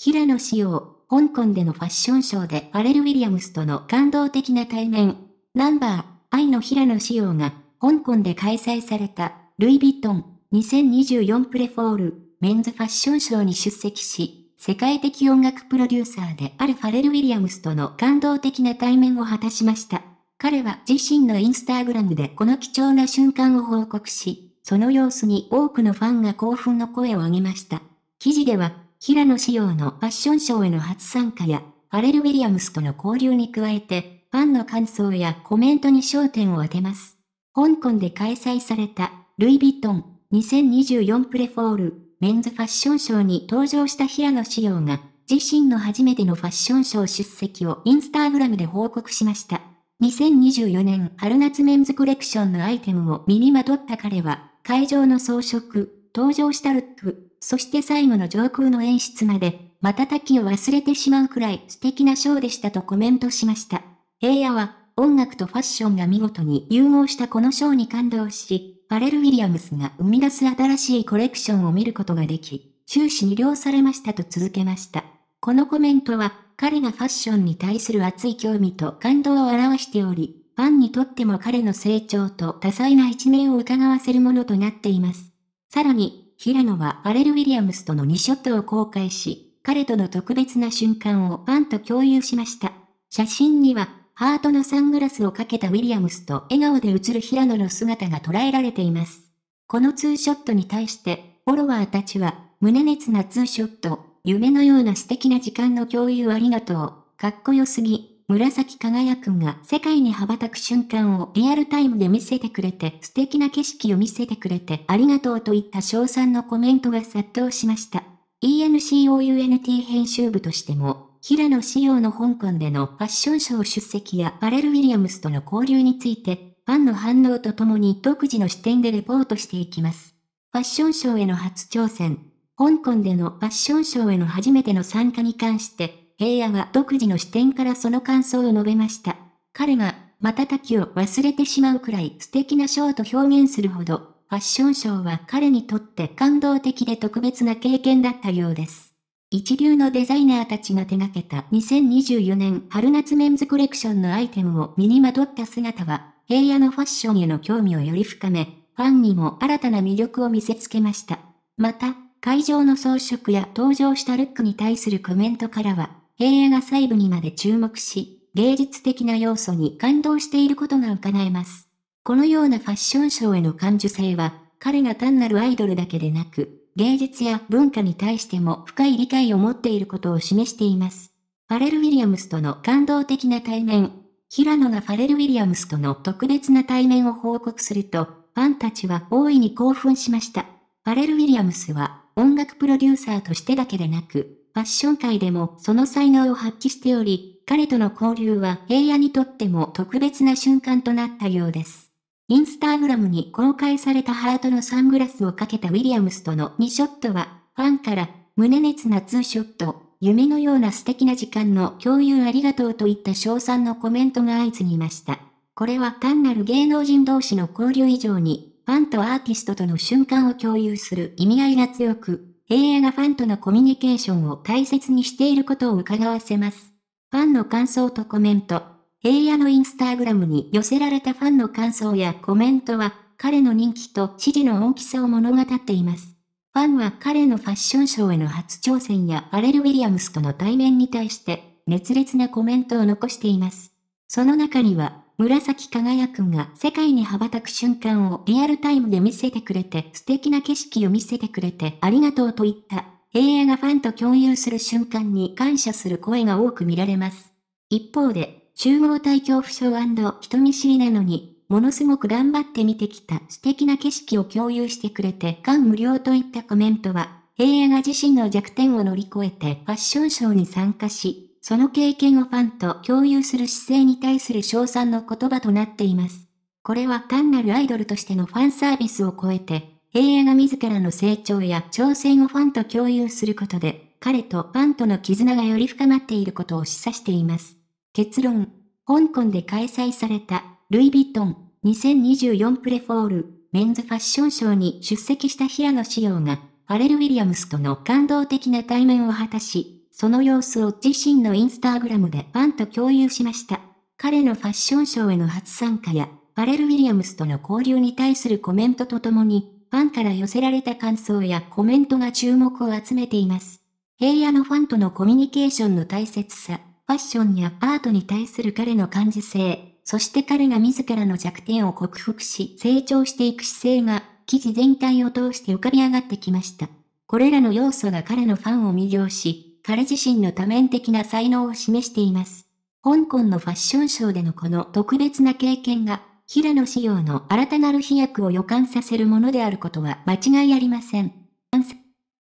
平野紫耀、香港でのファッションショーでファレル・ウィリアムスとの感動的な対面。ナンバー、愛の平野紫耀が、香港で開催された、ルイ・ヴィトン、2024プレフォール、メンズファッションショーに出席し、世界的音楽プロデューサーであるファレル・ウィリアムスとの感動的な対面を果たしました。彼は自身のインスタグラムでこの貴重な瞬間を報告し、その様子に多くのファンが興奮の声を上げました。記事では、平野紫耀のファッションショーへの初参加や、アレル・ウィリアムスとの交流に加えて、ファンの感想やコメントに焦点を当てます。香港で開催された、ルイ・ヴィトン2024プレフォールメンズファッションショーに登場した平野紫耀が、自身の初めてのファッションショー出席をインスタグラムで報告しました。2024年春夏メンズコレクションのアイテムを身にまとった彼は、会場の装飾、登場したルック、そして最後の上空の演出まで、瞬きを忘れてしまうくらい素敵なショーでしたとコメントしました。平野は、音楽とファッションが見事に融合したこのショーに感動し、パレル・ウィリアムスが生み出す新しいコレクションを見ることができ、終始魅了されましたと続けました。このコメントは、彼がファッションに対する熱い興味と感動を表しており、ファンにとっても彼の成長と多彩な一面を伺わせるものとなっています。さらに、平野はアレル・ウィリアムスとの2ショットを公開し、彼との特別な瞬間をファンと共有しました。写真には、ハートのサングラスをかけたウィリアムスと笑顔で映る平野の姿が捉えられています。このツーショットに対して、フォロワーたちは、胸熱なツーショット、夢のような素敵な時間の共有ありがとう、かっこよすぎ、紫輝くんが世界に羽ばたく瞬間をリアルタイムで見せてくれて、素敵な景色を見せてくれてありがとうといった賞賛のコメントが殺到しました。ENCOUNT 編集部としても、平野紫耀の香港でのファッションショー出席やパレル・ウィリアムスとの交流について、ファンの反応とともに独自の視点でレポートしていきます。ファッションショーへの初挑戦、香港でのファッションショーへの初めての参加に関して、平野は独自の視点からその感想を述べました。彼が、瞬きを忘れてしまうくらい素敵なショーと表現するほど、ファッションショーは彼にとって感動的で特別な経験だったようです。一流のデザイナーたちが手掛けた2024年春夏メンズコレクションのアイテムを身にまとった姿は、平野のファッションへの興味をより深め、ファンにも新たな魅力を見せつけました。また、会場の装飾や登場したルックに対するコメントからは、平野が細部にまで注目し、芸術的な要素に感動していることが伺えます。このようなファッションショーへの感受性は、彼が単なるアイドルだけでなく、芸術や文化に対しても深い理解を持っていることを示しています。ファレル・ウィリアムスとの感動的な対面。平野がファレル・ウィリアムスとの特別な対面を報告すると、ファンたちは大いに興奮しました。ファレル・ウィリアムスは音楽プロデューサーとしてだけでなく、ファッション界でもその才能を発揮しており、彼との交流は平野にとっても特別な瞬間となったようです。インスタグラムに公開されたハートのサングラスをかけたウィリアムスとの2ショットは、ファンから胸熱なツーショット、夢のような素敵な時間の共有ありがとうといった賞賛のコメントが相次ぎました。これは単なる芸能人同士の交流以上に、ファンとアーティストとの瞬間を共有する意味合いが強く、映画がファンとのコミュニケーションを大切にしていることを伺わせます。ファンの感想とコメント。平野のインスタグラムに寄せられたファンの感想やコメントは、彼の人気と支持の大きさを物語っています。ファンは彼のファッションショーへの初挑戦やアレル・ウィリアムスとの対面に対して、熱烈なコメントを残しています。その中には、紫輝くんが世界に羽ばたく瞬間をリアルタイムで見せてくれて、素敵な景色を見せてくれてありがとうといった、映画がファンと共有する瞬間に感謝する声が多く見られます。一方で、集合体恐怖症人見知りなのに、ものすごく頑張って見てきた素敵な景色を共有してくれて感無量といったコメントは、映画自身の弱点を乗り越えてファッションショーに参加し、その経験をファンと共有する姿勢に対する称賛の言葉となっています。これは単なるアイドルとしてのファンサービスを超えて、平野が自らの成長や挑戦をファンと共有することで、彼とファンとの絆がより深まっていることを示唆しています。結論、香港で開催された、ルイ・ヴィトン2024プレフォールメンズファッションショーに出席した平野紫耀が、アレル・ウィリアムスとの感動的な対面を果たし、その様子を自身のインスタグラムでファンと共有しました。彼のファッションショーへの初参加や、バレル・ウィリアムスとの交流に対するコメントとともに、ファンから寄せられた感想やコメントが注目を集めています。平野のファンとのコミュニケーションの大切さ、ファッションやアートに対する彼の感受性、そして彼が自らの弱点を克服し成長していく姿勢が、記事全体を通して浮かび上がってきました。これらの要素が彼のファンを魅了し、彼自身の多面的な才能を示しています。香港のファッションショーでのこの特別な経験が、平野紫耀の新たなる飛躍を予感させるものであることは間違いありません。